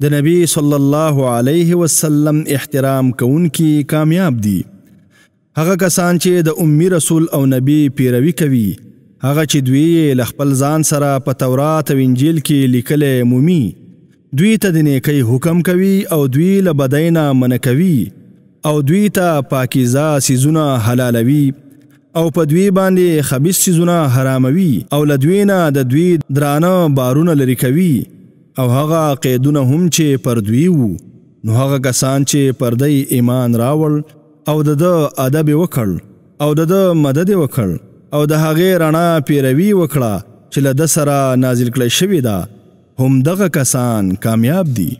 د نبی صلی الله علیه وسلم احترام کوونکي کامیاب دي هغه کسان چې د امي رسول او نبی پیروي کوي هغه چې دوی ل خپل ځان سره په تورات او انجیل کې لیکلې مومي دوی ته د نیکی حکم کوي او دوی له بدینا من کوي او دوی ته پاکیزه سيزونه حلالوي او په دوی باندې خبيث سيزونه حراموي او لدوی نه د دوی درانه بارونه لری کوي او هغه قیدونه هم چې پر دوی وو نو هغه کسان چې پر دی ایمان راوړ او د ادب وکړ او د مدد وکړ او د هغې رڼا پیروي وکړه چې له د سره نازل کړی شوی ده هم دغه کسان کامیاب دي